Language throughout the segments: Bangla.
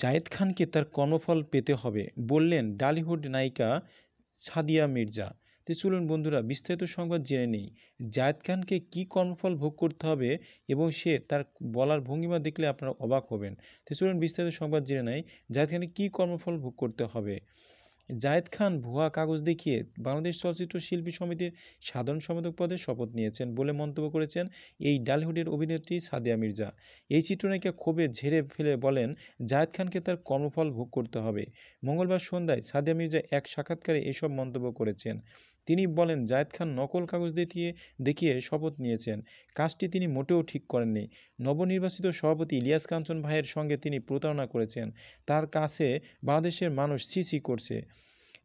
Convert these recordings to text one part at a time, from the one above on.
জায়েদ খানকে তার কর্মফল পেতে হবে বললেন ডালিউড নায়িকা সাদিয়া মির্জা তো চলুন বন্ধুরা বিস্তারিত সংবাদ জেনে নেই জায়েদ খানকে কী কর্মফল ভোগ করতে হবে এবং সে তার বলার ভঙ্গিমা দেখলে আপনারা অবাক হবেন তো চলুন বিস্তারিত সংবাদ জেনে নেই জায়েদ খানকে কী কর্মফল ভোগ করতে হবে জায়েদ খান ভুয়া কাগজ দেখিয়ে বাংলাদেশ চলচ্চিত্র শিল্পী সমিতির সাধারণ সম্পাদক পদে শপথ নিয়েছেন বলে মন্তব্য করেছেন এই ডালহুডের অভিনেত্রী সাদিয়া মির্জা এই চিত্রনায়িকা ক্ষোভে ঝেড়ে ফেলে বলেন জায়েদ খানকে তার কর্মফল ভোগ করতে হবে মঙ্গলবার সন্ধ্যায় সাদিয়া মির্জা এক সাক্ষাৎকারে এসব মন্তব্য করেছেন তিনি বলেন জায়েদ খান নকল কাগজ দেখিয়ে দেখিয়ে শপথ নিয়েছেন কাজটি তিনি মোটেও ঠিক করেননি নবনির্বাচিত সভাপতি ইলিয়াস কাঞ্চন ভাইয়ের সঙ্গে তিনি প্রতারণা করেছেন তার কাছে বাংলাদেশের মানুষ ছিছি করছে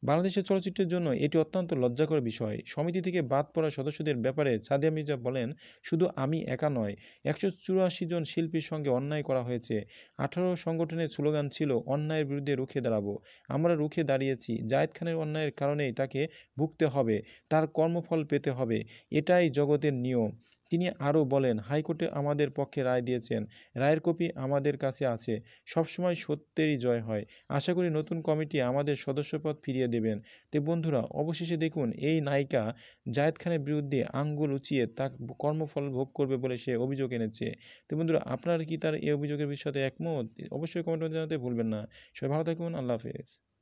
বাংলাদেশের চলচ্চিত্রের জন্য এটি অত্যন্ত লজ্জাকর বিষয় সমিতি থেকে বাদ পড়া সদস্যদের ব্যাপারে সাদিয়া মির্জা বলেন শুধু আমি একা নয় একশো চুরাশি জন শিল্পীর সঙ্গে অন্যায় করা হয়েছে আঠারো সংগঠনের স্লোগান ছিল অন্যায়ের বিরুদ্ধে রুখে দাঁড়াবো আমরা রুখে দাঁড়িয়েছি জায়দ খানের অন্যায়ের কারণেই তাকে ভুগতে হবে তার কর্মফল পেতে হবে এটাই জগতের নিয়ম তিনি আরও বলেন হাইকোর্টে আমাদের পক্ষে রায় দিয়েছেন রায়ের কপি আমাদের কাছে আছে সবসময় সত্যেরই জয় হয় আশা করি নতুন কমিটি আমাদের সদস্যপদ ফিরিয়ে দেবেন তে বন্ধুরা অবশেষে দেখুন এই নায়িকা জায়েদ খানের বিরুদ্ধে আঙ্গুল উঁচিয়ে তা কর্মফল ভোগ করবে বলে সে অভিযোগ এনেছে তে বন্ধুরা আপনার কি তার এই অভিযোগের বিষয়ে একমত অবশ্যই কমেন্ট জানাতে ভুলবেন না সবাই ভালো থাকুন আল্লাহ হাফেজ